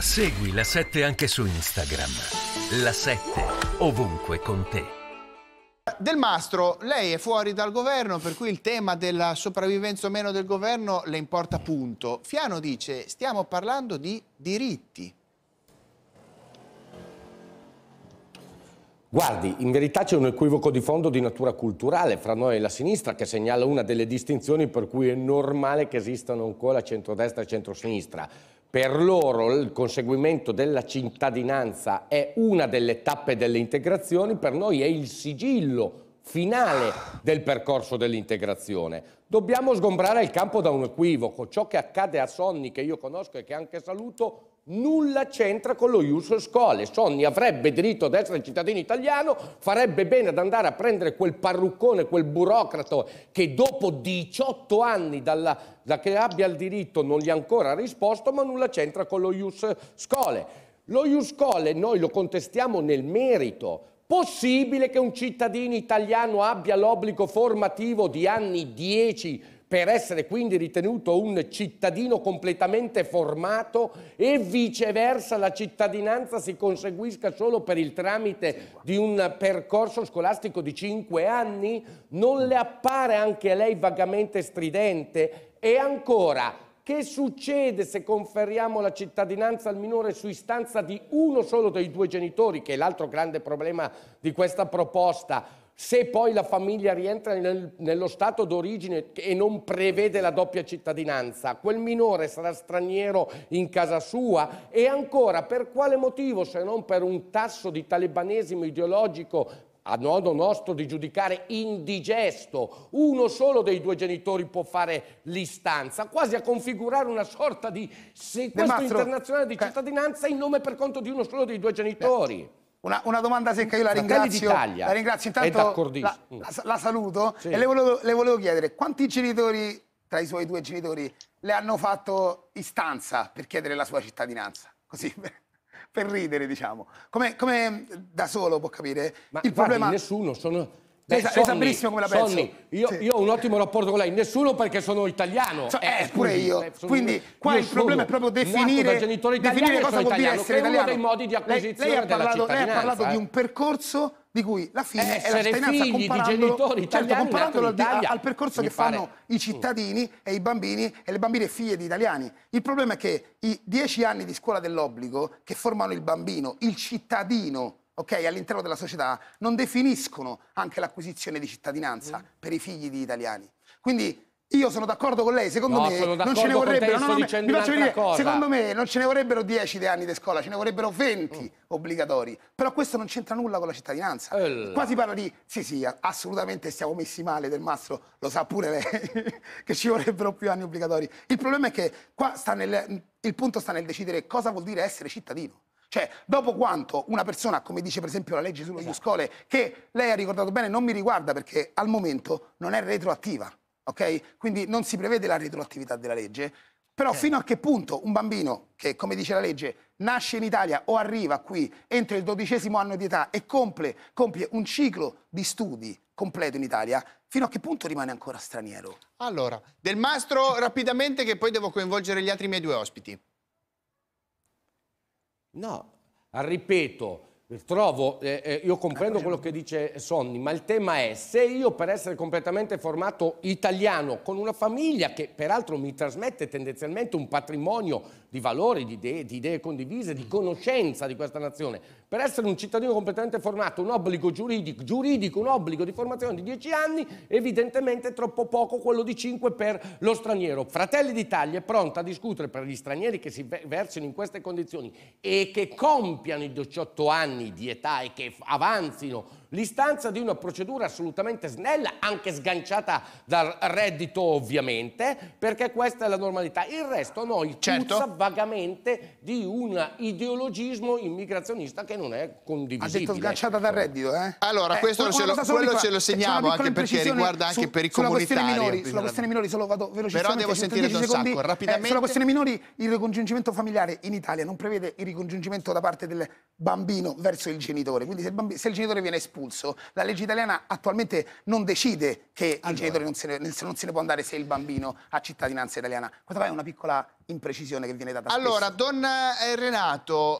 Segui la 7 anche su Instagram. La 7 ovunque con te. Del Mastro, lei è fuori dal governo, per cui il tema della sopravvivenza o meno del governo le importa punto. Fiano dice, stiamo parlando di diritti. Guardi, in verità c'è un equivoco di fondo di natura culturale fra noi e la sinistra che segnala una delle distinzioni per cui è normale che esistano ancora centrodestra e centrosinistra. Per loro il conseguimento della cittadinanza è una delle tappe delle integrazioni, per noi è il sigillo finale del percorso dell'integrazione. Dobbiamo sgombrare il campo da un equivoco. Ciò che accade a Sonny, che io conosco e che anche saluto, nulla c'entra con lo Ius Scholae. Sonny avrebbe diritto ad essere cittadino italiano, farebbe bene ad andare a prendere quel parruccone, quel burocrato che dopo 18 anni dalla, da che abbia il diritto non gli ha ancora risposto, ma nulla c'entra con lo Ius Scholae. Lo Ius Scholae noi lo contestiamo nel merito, Possibile che un cittadino italiano abbia l'obbligo formativo di anni 10 per essere quindi ritenuto un cittadino completamente formato e viceversa la cittadinanza si conseguisca solo per il tramite di un percorso scolastico di 5 anni? Non le appare anche a lei vagamente stridente? E ancora, che succede se conferiamo la cittadinanza al minore su istanza di uno solo dei due genitori, che è l'altro grande problema di questa proposta? Se poi la famiglia rientra nel, nello stato d'origine e non prevede la doppia cittadinanza, quel minore sarà straniero in casa sua e ancora per quale motivo se non per un tasso di talebanesimo ideologico a modo nostro di giudicare indigesto, uno solo dei due genitori può fare l'istanza, quasi a configurare una sorta di sequestro internazionale di cittadinanza in nome per conto di uno solo dei due genitori. Una, una domanda secca, io la ringrazio. La ringrazio intanto. La, la, la, saluto sì. e le volevo, le volevo chiedere quanti genitori tra i suoi due genitori le hanno fatto istanza per chiedere la sua cittadinanza? Così per ridere, diciamo. Come, come da solo può capire? Ma il guardi, problema... nessuno, sono... Beh, Sonny, sa benissimo come la penso. Sonny, io, sì. io, ho un ottimo rapporto con lei, nessuno perché sono italiano. So, eh, eh pure io. Eh, Quindi qua il problema è proprio definire, definire cosa italiano, vuol dire essere italiano. Lei, lei, ha parlato, lei ha parlato di un eh. percorso di cui la fine eh, è la cittadinanza comparandolo, certo, ecco, di certo, comparandolo al, al, percorso che pare. fanno i mm. cittadini e i bambini e le bambine figlie di italiani. Il problema è che i dieci anni di scuola dell'obbligo che formano il bambino, il cittadino, okay, all'interno della società, non definiscono anche l'acquisizione di cittadinanza mm. per i figli di italiani. Quindi io sono d'accordo con lei, secondo no, me non ce ne vorrebbero. Te, no, no, dire, secondo me non ce ne vorrebbero 10 di anni di scuola, ce ne vorrebbero 20 mm. obbligatori. Però questo non c'entra nulla con la cittadinanza. Ella. Eh. Qua si parla di sì, sì, assolutamente stiamo messi male del mastro, lo sa pure lei, che ci vorrebbero più anni obbligatori. Il problema è che qua sta nel, il punto sta nel decidere cosa vuol dire essere cittadino. Cioè, dopo quanto una persona, come dice per esempio la legge sulle esatto. Iuscole, che lei ha ricordato bene, non mi riguarda perché al momento non è retroattiva ok? Quindi non si prevede la retroattività della legge, però certo. fino a che punto un bambino che, come dice la legge, nasce in Italia o arriva qui entro il dodicesimo anno di età e compie, compie un ciclo di studi completo in Italia, fino a che punto rimane ancora straniero? Allora, Del Mastro rapidamente che poi devo coinvolgere gli altri miei due ospiti. No, ripeto, Trovo, eh, eh io ecco, comprendo ah, quello che dice Sonny, ma il tema è se io per essere completamente formato italiano con una famiglia che peraltro mi trasmette tendenzialmente un patrimonio di valori, di idee, di idee condivise, di mm. conoscenza di questa nazione, per essere un cittadino completamente formato, un obbligo giuridico, giuridico un obbligo di formazione di 10 anni, evidentemente troppo poco quello di 5 per lo straniero. Fratelli d'Italia è pronta a discutere per gli stranieri che si versino in queste condizioni e che compiano i 18 anni di età e che avanzino l'istanza di una procedura assolutamente snella, anche sganciata dal reddito ovviamente, perché questa è la normalità. Il resto noi certo. puzza vagamente di un ideologismo immigrazionista che non è condivisibile. Ha detto sganciata dal reddito, eh? Allora, eh, questo ce lo, quello cioè, ce lo segniamo anche perché riguarda anche su, per i comunitari. Minori, sulla questione minori, solo vado velocemente. Però devo sentire Don secondi, Sacco, eh, rapidamente. Eh, sulla questione minori, il ricongiungimento familiare in Italia non prevede il ricongiungimento da parte del bambino verso il genitore. Quindi se il, bambino, se il genitore viene espulso, dell'impulso, la legge italiana attualmente non decide che allora. il genitore non se, ne, non se, ne, può andare se il bambino ha cittadinanza italiana. Questa è una piccola imprecisione che viene data. Allora, spesso. Don eh, Renato,